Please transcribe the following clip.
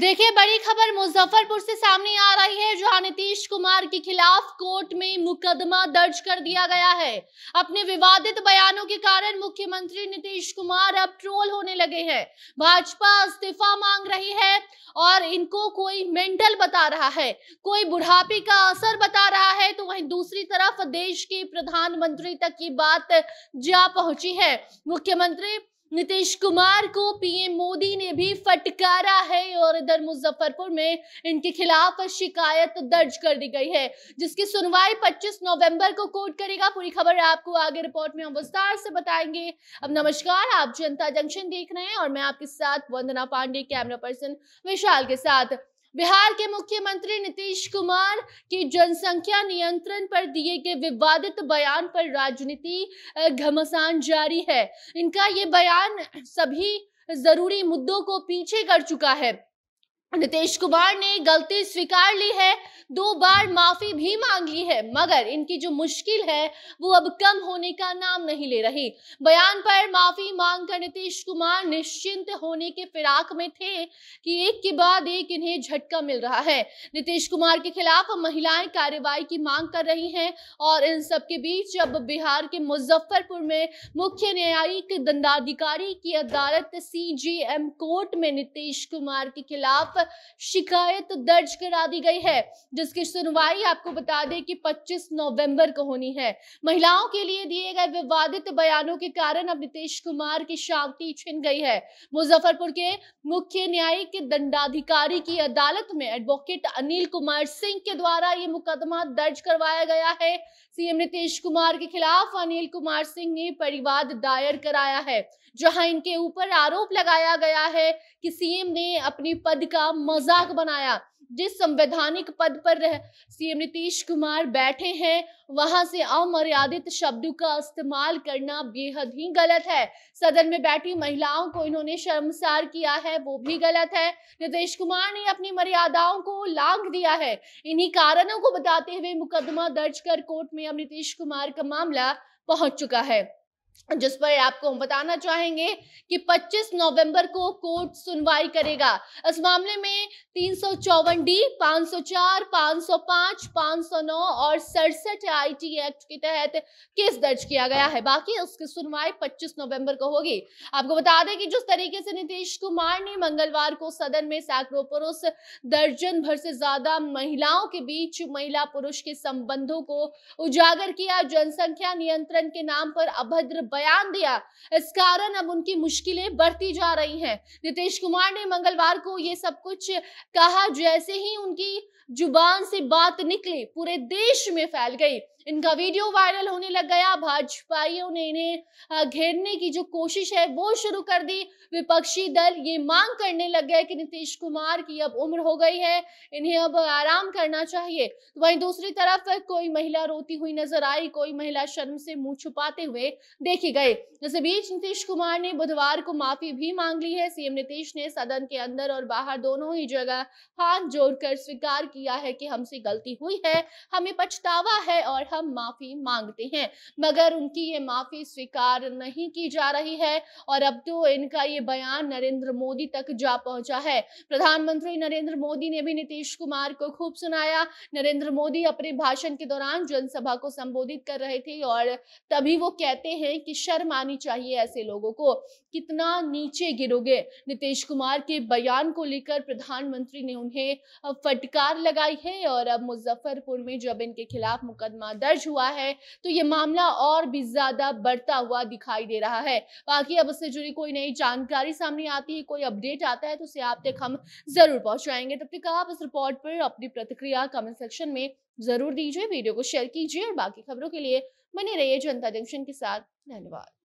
देखिए बड़ी खबर मुजफ्फरपुर से सामने आ रही है जहां नीतीश कुमार के खिलाफ कोर्ट में मुकदमा दर्ज कर दिया गया है अपने विवादित बयानों के कारण मुख्यमंत्री नीतीश कुमार अब ट्रोल होने लगे हैं भाजपा इस्तीफा मांग रही है और इनको कोई मेंटल बता रहा है कोई बुढ़ापे का असर बता रहा है तो वहीं दूसरी तरफ देश के प्रधानमंत्री तक की बात जा पहुंची है मुख्यमंत्री नीतीश कुमार को पीएम मोदी ने भी फटकारा है और इधर मुजफ्फरपुर में इनके खिलाफ शिकायत दर्ज कर दी गई है जिसकी सुनवाई 25 नवंबर को कोर्ट करेगा पूरी खबर आपको आगे रिपोर्ट में हम विस्तार से बताएंगे अब नमस्कार आप जनता जंक्शन देख रहे हैं और मैं आपके साथ वंदना पांडे कैमरा पर्सन विशाल के साथ बिहार के मुख्यमंत्री नीतीश कुमार की जनसंख्या नियंत्रण पर दिए गए विवादित बयान पर राजनीति घमासान जारी है इनका ये बयान सभी जरूरी मुद्दों को पीछे कर चुका है नीतीश कुमार ने गलती स्वीकार ली है दो बार माफी भी मांग ली है मगर इनकी जो मुश्किल है वो अब कम होने का नाम नहीं ले रही बयान पर माफी मांग कर नीतीश कुमार निश्चिंत होने के फिराक में थे कि एक के बाद एक इन्हें झटका मिल रहा है नीतीश कुमार के खिलाफ महिलाएं कार्रवाई की मांग कर रही हैं और इन सबके बीच अब बिहार के मुजफ्फरपुर में मुख्य न्यायिक दंडाधिकारी की अदालत सी कोर्ट में नीतीश कुमार के खिलाफ शिकायत दर्ज करा दी गई है जिसकी सुनवाई आपको बता दें कि 25 नवंबर को होनी है महिलाओं के लिए दिए गए विवादित बयानों के कारण अब नीतीश कुमार की शांति छिन गई है मुजफ्फरपुर के मुख्य न्यायिक दंडाधिकारी की अदालत में एडवोकेट अनिल कुमार सिंह के द्वारा ये मुकदमा दर्ज करवाया गया है सीएम नीतीश कुमार के खिलाफ अनिल कुमार सिंह ने परिवाद दायर कराया है जहां इनके ऊपर आरोप लगाया गया है कि सीएम ने अपने पद का का मजाक बनाया जिस संवैधानिक पद पर रह सीएम नीतीश कुमार बैठे हैं वहां से अमर्यादित शब्दों का इस्तेमाल करना बेहद ही गलत है सदन में बैठी महिलाओं को इन्होंने शर्मसार किया है वो भी गलत है नीतीश कुमार ने अपनी मर्यादाओं को लांग दिया है इन्हीं कारणों को बताते हुए मुकदमा दर्ज कर कोर्ट में अब नीतीश कुमार का मामला पहुंच चुका है जिस पर आपको हम बताना चाहेंगे कि 25 नवंबर को कोर्ट सुनवाई करेगा इस मामले में तीन डी 504, 505, 509 और सड़सठ आई एक्ट के तहत केस दर्ज किया गया है बाकी उसकी सुनवाई 25 नवंबर को होगी आपको बता दें कि जिस तरीके से नीतीश कुमार ने मंगलवार को सदन में सैकड़ों पुरुष दर्जन भर से ज्यादा महिलाओं के बीच महिला पुरुष के संबंधों को उजागर किया जनसंख्या नियंत्रण के नाम पर अभद्र बयान दिया इस कारण अब उनकी मुश्किलें बढ़ती जा रही हैं नीतीश कुमार ने मंगलवार को ये सब कुछ कहा जैसे ही उनकी जुबान से बात निकली पूरे देश में फैल गई इनका वीडियो वायरल होने लग गया भाजपाइयों ने इन्हें घेरने की जो कोशिश है वो शुरू कर दी विपक्षी दल ये मांग करने लग गया कि नीतीश कुमार की अब उम्र हो गई है इन्हें अब आराम करना चाहिए तो वहीं दूसरी तरफ कोई महिला रोती हुई नजर आई कोई महिला शर्म से मुंह छुपाते हुए देखी गए इस बीच नीतीश कुमार ने बुधवार को माफी भी मांग ली है सीएम नीतीश ने सदन के अंदर और बाहर दोनों ही जगह हाथ जोड़कर स्वीकार किया है कि हमसे गलती हुई है हमें पछतावा है और हम माफी मांगते हैं मगर उनकी ये माफी स्वीकार नहीं की जा रही है और अब तो इनका ये बयान नरेंद्र मोदी तक जा पहुंचा है प्रधानमंत्री नरेंद्र मोदी ने भी नीतीश कुमार को खूब सुनाया नरेंद्र मोदी अपने भाषण के दौरान जनसभा को संबोधित कर रहे थे और तभी वो कहते हैं कि शर्म आनी चाहिए ऐसे लोगों को कितना नीचे गिरोगे नीतीश कुमार के बयान को लेकर प्रधानमंत्री ने उन्हें फटकार लगाई है और अब मुजफ्फरपुर में जब इनके खिलाफ मुकदमा दर्ज हुआ है तो ये मामला और भी ज्यादा बढ़ता हुआ दिखाई दे रहा है बाकी अब उससे जुड़ी कोई नई जानकारी सामने आती है कोई अपडेट आता है तो उसे आप तक हम जरूर पहुंचाएंगे तब तक आप इस रिपोर्ट पर अपनी प्रतिक्रिया कमेंट सेक्शन में जरूर दीजिए वीडियो को शेयर कीजिए और बाकी खबरों के लिए बने रहिए जनता जंक्शन के साथ धन्यवाद